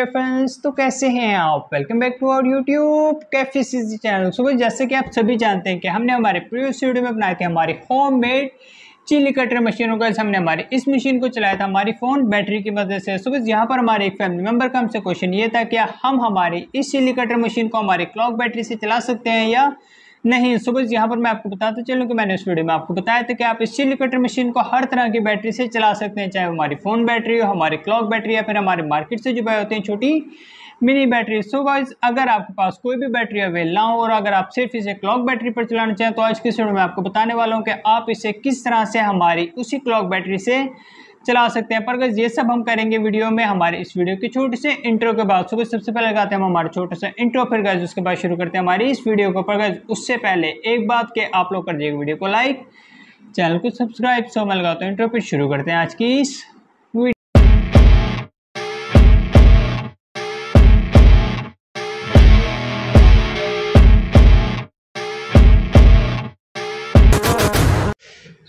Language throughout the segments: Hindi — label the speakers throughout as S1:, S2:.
S1: डियर फ्रेंड्स तो कैसे हैं आप welcome back to our YouTube कैफी सी चैनल सुबह जैसे कि आप सभी जानते हैं कि हमने हमारे प्रीवियस वीडियो में बनाए थे हमारी होम मेड चिली कटर मशीनों का हमने हमारे इस मशीन को चलाया था हमारी फ़ोन बैटरी की मदद से सुबह यहाँ पर हमारे एक फैमिली मेम्बर का हमसे क्वेश्चन ये था कि हम हमारी इस चिली कटर मशीन को हमारे क्लॉक बैटरी से चला सकते हैं या नहीं सुबह यहाँ पर मैं आपको बताता चलूँ कि मैंने उस वीडियो में आपको बताया था कि आप इस सिलिकेटर मशीन को हर तरह की बैटरी से चला सकते हैं चाहे हमारी फ़ोन बैटरी हो हमारी क्लॉक बैटरी या फिर हमारे मार्केट से जो बाय होते हैं छोटी मिनी बैटरी सो गाइज अगर आपके पास कोई भी बैटरी अवेल ना हो और अगर आप सिर्फ इसे क्लॉक बैटरी पर चलाना चाहें तो आज की वीडियो में आपको बताने वाला हूँ कि आप इसे किस तरह से हमारी उसी क्लॉक बैटरी से चला सकते हैं पर अगर ये सब हम करेंगे वीडियो में हमारे इस वीडियो के छोटे से इंट्रो के बाद सुबह सबसे पहले लगाते हैं हम हमारे छोटे सा इंट्रो फिर गज उसके बाद शुरू करते हैं हमारी इस वीडियो को पर गज उससे पहले एक बात के आप लोग कर दिएगा वीडियो को लाइक चैनल को सब्सक्राइब सो मैं लगाता हूँ इंट्रो फिर शुरू करते हैं आज की इस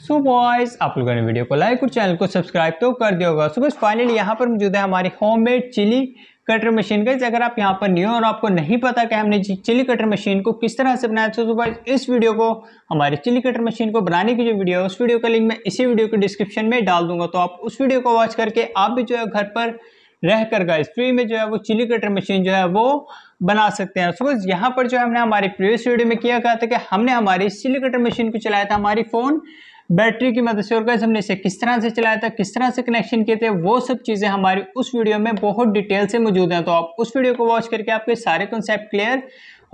S1: सो बॉयज आप लोगों ने वीडियो को लाइक और चैनल को सब्सक्राइब तो कर दिया होगा सो बस फाइनली यहाँ पर मौजूद है हमारी होममेड चिली कटर मशीन का अगर आप यहाँ पर नहीं हो और आपको नहीं पता कि हमने चिली कटर मशीन को किस तरह से बनाया तो बॉयज इस वीडियो को हमारे चिली कटर मशीन को बनाने की जो वीडियो है उस वीडियो का लिंक मैं इसी वीडियो के डिस्क्रिप्शन में डाल दूंगा तो आप उस वीडियो को वॉच करके आप भी जो है घर पर रह कर गाइस फ्री में जो है वो चिली कटर मशीन जो है वो बना सकते हैं सपोज यहाँ पर जो हमने हमारे प्रीवियस वीडियो में किया गया था कि हमने हमारी चिली कटर मशीन को चलाया था हमारी फ़ोन बैटरी की मदद से और कैसे हमने इसे किस तरह से चलाया था किस तरह से कनेक्शन किए थे वो सब चीज़ें हमारी उस वीडियो में बहुत डिटेल से मौजूद हैं तो आप उस वीडियो को वॉच करके आपके सारे कॉन्सेप्ट क्लियर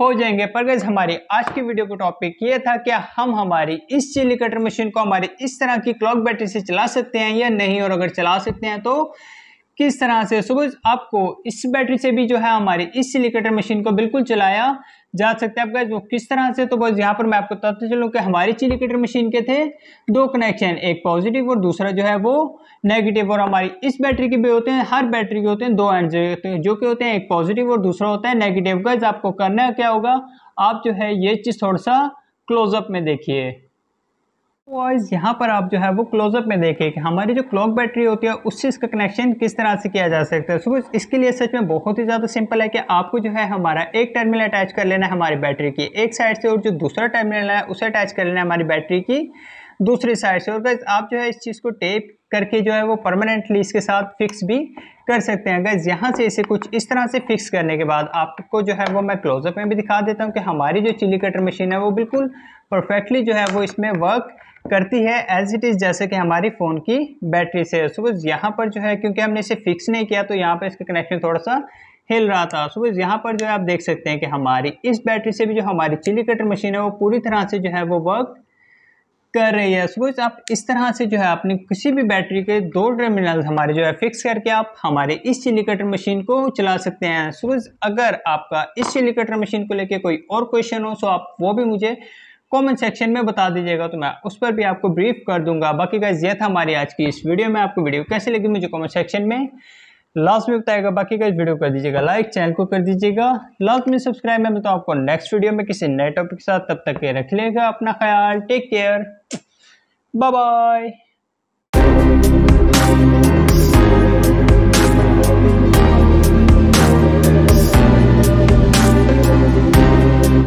S1: हो जाएंगे पर गैस हमारी आज की वीडियो का टॉपिक ये था कि हम हमारी इस चिली कटर मशीन को हमारी इस तरह की क्लॉक बैटरी से चला सकते हैं या नहीं और अगर चला सकते हैं तो किस तरह से सपोज आपको इस बैटरी से भी जो है हमारे इस सिलिकेटर मशीन को बिल्कुल चलाया जा सकता है आपका किस तरह से तो बस यहाँ पर मैं आपको बताते चलूँ कि हमारी चिलिकेटर मशीन के थे दो कनेक्शन एक पॉजिटिव और दूसरा जो है वो नेगेटिव और हमारी इस बैटरी के भी होते हैं हर बैटरी के होते हैं दो एंड होते हैं जो कि होते हैं एक पॉजिटिव और दूसरा होता है नेगेटिव गज आपको करना क्या होगा आप जो है ये चीज़ थोड़ा सा क्लोजअप में देखिए वॉइस यहाँ पर आप जो है वो क्लोजअप में देखें कि हमारी जो क्लॉक बैटरी होती है उससे इसका कनेक्शन किस तरह से किया जा सकता है सो इसके लिए सच में बहुत ही ज़्यादा सिंपल है कि आपको जो है हमारा एक टर्मिनल अटैच कर लेना है हमारी बैटरी की एक साइड से और जो दूसरा टर्मिनल है उसे अटैच कर लेना है हमारी बैटरी की दूसरी साइड से और आप जो है इस चीज़ को टेप करके जो है वो परमानेंटली इसके साथ फिक्स भी कर सकते हैं अगर यहाँ से इसे कुछ इस तरह से फिक्स करने के बाद आपको जो है वो मैं क्लोजअप में भी दिखा देता हूँ कि हमारी जो चिली कटर मशीन है वो बिल्कुल परफेक्टली जो है वो इसमें वर्क करती है एज इट इज़ जैसे कि हमारी फ़ोन की बैटरी से सपोज यहाँ पर जो है क्योंकि हमने इसे फिक्स नहीं किया तो यहाँ पर इसका कनेक्शन थोड़ा सा हिल रहा था सपोज यहाँ पर जो है आप देख सकते हैं कि हमारी इस बैटरी से भी जो हमारी चिली कटर मशीन है वो पूरी तरह से जो है वो वर्क कर रही है सपोज आप इस तरह से जो है आपने किसी भी बैटरी के दो टर्मिनल हमारे जो है फिक्स करके आप हमारे इस चिली कटर मशीन को चला सकते हैं सपोज अगर आपका इस चिली कटर मशीन को लेके कोई और क्वेश्चन हो सो आप वो भी मुझे कमेंट सेक्शन में बता दीजिएगा तो मैं उस पर भी आपको ब्रीफ कर दूंगा बाकी का ये था हमारी आज की इस वीडियो में आपको वीडियो कैसे लगी मुझे कॉमेंट सेक्शन में लास्ट में बताएगा बाकी का इस वीडियो कर दीजिएगा लाइक चैनल को कर दीजिएगा लास्ट में सब्सक्राइब है मैं तो आपको नेक्स्ट वीडियो में किसी नए टॉपिक के साथ तब तक के रख लेगा अपना ख्याल टेक केयर बाय